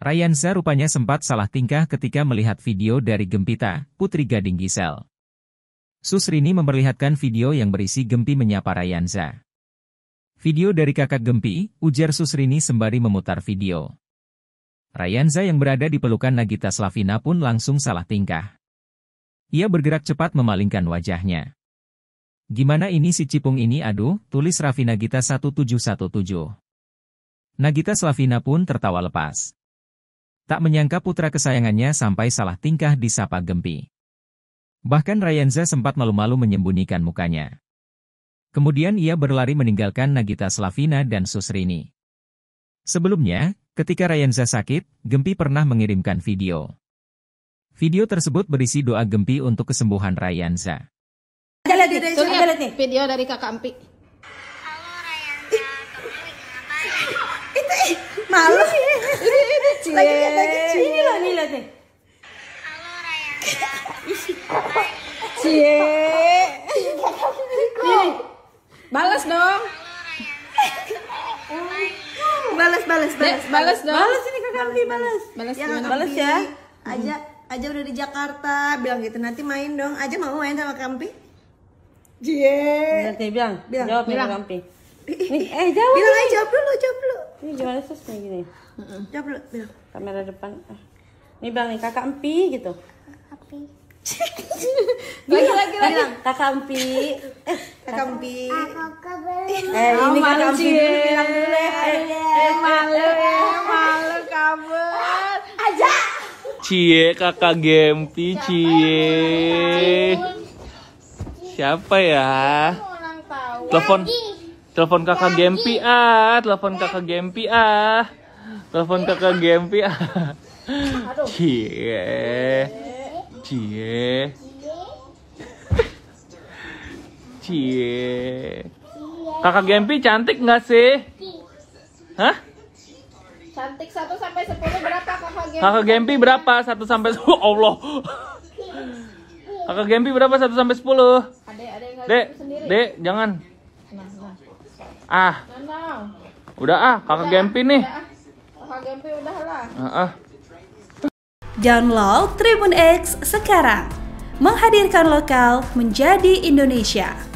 Ryanza rupanya sempat salah tingkah ketika melihat video dari Gempita, putri gading Gisel. Susrini memperlihatkan video yang berisi Gempi menyapa Ryanza. Video dari kakak Gempi, ujar Susrini sembari memutar video. Ryanza yang berada di pelukan Nagita Slavina pun langsung salah tingkah. Ia bergerak cepat memalingkan wajahnya. Gimana ini si cipung ini aduh, tulis Raffi Nagita 1717. Nagita Slavina pun tertawa lepas. Tak menyangka putra kesayangannya sampai salah tingkah di sapa Gempi. Bahkan Ryanza sempat malu-malu menyembunyikan mukanya. Kemudian ia berlari meninggalkan Nagita Slavina dan Susrini. Sebelumnya, ketika Ryanza sakit, Gempi pernah mengirimkan video. Video tersebut berisi doa Gempi untuk kesembuhan Ryanza. Ada lagi, ada lagi. Video dari kakak Empi. Halo kamu lagi ngapain? Itu, malu. Iya, iya kecil. Lagi kita kecil. Ini loh, ini lihat nih. Halo Raya. Cie. balas dong. Balas, balas, balas, balas dong. Balas ini Kak Kampi, balas. Balas ya. Balas ya. Aja, aja udah di Jakarta, bilang gitu nanti main dong. Aja mau main sama Kampi? Cie. Nanti bilang, bilang, jawab bilang. Kampi. Nih, eh jawab. Bilang aja jawab dulu, jawab dulu. Ini gimana sus nih gini? Kamera depan. Ah. ini bang nih kakak Empi gitu. Empi. lagi lagi lagi. Kakak Empi. Eh kakak Empi. Eh ini kakak Empi bilang dulu eh, eh, iya, eh, eh malu malu kamu. Aja. Cie kakak Gempi cie. Siapa ya? Telepon. Telepon kakak Gempi ah, telepon kakak Gempi ah. Telepon kakak Gempi ah. Cie. Cie. Cie. Kakak Gempi cantik nggak sih? Hah? Cantik 1 sampai 10 berapa kakak Gempi? Kakak Gempi berapa? 1 sampai 10. Oh, Allah. Kakak Gempi berapa 1 sampai 10? Adek, adek, adek, Dek, Dek, jangan. Ah. ah udah ah, kakak Gempi nih. Gempi udahlah. Ah, Download Tribun X sekarang. Menghadirkan lokal menjadi Indonesia.